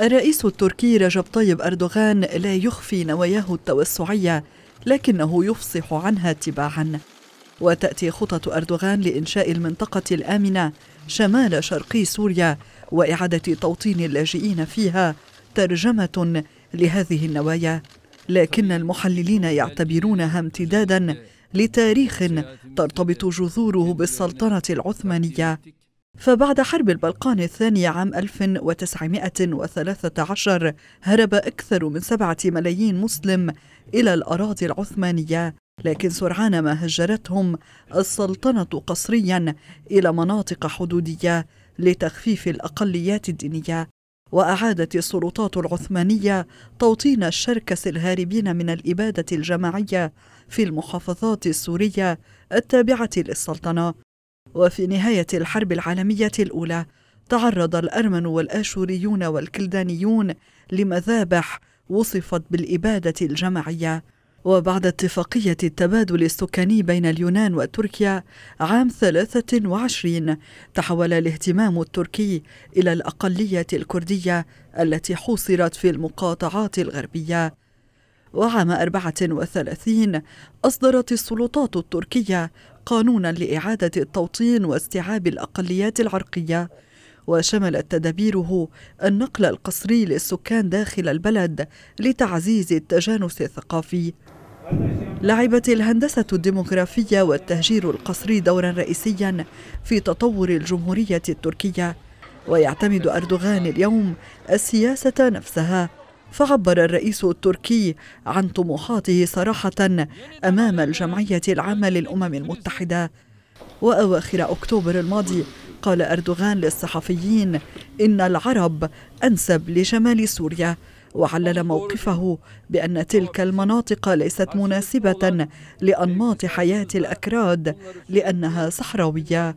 الرئيس التركي رجب طيب أردوغان لا يخفي نواياه التوسعية لكنه يفصح عنها تباعا وتأتي خطط أردوغان لإنشاء المنطقة الآمنة شمال شرقي سوريا وإعادة توطين اللاجئين فيها ترجمة لهذه النوايا لكن المحللين يعتبرونها امتدادا لتاريخ ترتبط جذوره بالسلطنة العثمانية فبعد حرب البلقان الثانية عام 1913 هرب أكثر من سبعة ملايين مسلم إلى الأراضي العثمانية لكن سرعان ما هجرتهم السلطنة قسريا إلى مناطق حدودية لتخفيف الأقليات الدينية وأعادت السلطات العثمانية توطين الشركس الهاربين من الإبادة الجماعية في المحافظات السورية التابعة للسلطنة وفي نهاية الحرب العالمية الأولى تعرض الأرمن والآشوريون والكلدانيون لمذابح وصفت بالإبادة الجماعية وبعد اتفاقية التبادل السكاني بين اليونان وتركيا عام 23 تحول الاهتمام التركي إلى الأقلية الكردية التي حوصرت في المقاطعات الغربية وعام 34 أصدرت السلطات التركية قانونا لإعادة التوطين واستيعاب الأقليات العرقية وشملت تدابيره النقل القسري للسكان داخل البلد لتعزيز التجانس الثقافي لعبت الهندسة الديمغرافية والتهجير القسري دورا رئيسيا في تطور الجمهورية التركية ويعتمد أردوغان اليوم السياسة نفسها فعبر الرئيس التركي عن طموحاته صراحة أمام الجمعية العامة للأمم المتحدة وأواخر أكتوبر الماضي قال أردوغان للصحفيين إن العرب أنسب لشمال سوريا وعلل موقفه بأن تلك المناطق ليست مناسبة لأنماط حياة الأكراد لأنها صحراوية